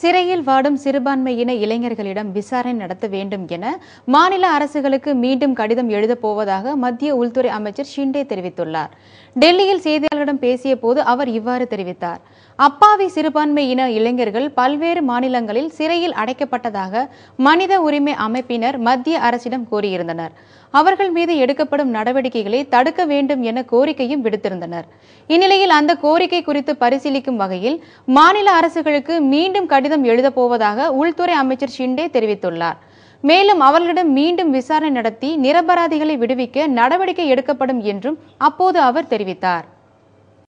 சிறையில் வாடும் சிறுபான்மையின இளைஞர்களிடம் விசாரணை நடத்த வேண்டும் என மாநில அரசுகளுக்கு மீண்டும் கடிதம் எழுதப் போவதாக மத்திய உள்துறை அமைச்சர் ஷிண்டே தெரிவித்துள்ளார் டெல்லியில் செய்தியாளர்களிடம் பேசிய போது அவர் இவ்வாறு தெரிவித்தார் அப்பாவி சிறுபான்மையின இளைஞர்கள் பல்வேறு மாநிலங்களில் சிறையில் அடைக்கப்பட்டதாக மனித உரிமை அமைப்பினர் மத்திய அரசிடம் கோரியிருந்தனர் அவர்கள் மீது எடுக்கப்படும் நடவடிக்கைகளை தடுக்க வேண்டும் என கோரிக்கையும் விடுத்திருந்தனர் இந்நிலையில் அந்த கோரிக்கை குறித்து பரிசீலிக்கும் வகையில் மாநில அரசுகளுக்கு மீண்டும் கடிதம் கடிதம் எழுதப் போவதாக உள்துறை அமைச்சர் ஷிண்டே தெரிவித்துள்ளார் மேலும் அவர்களிடம் மீண்டும் விசாரணை நடத்தி நிரபராதிகளை விடுவிக்க நடவடிக்கை எடுக்கப்படும் என்றும் அப்போது அவர் தெரிவித்தார்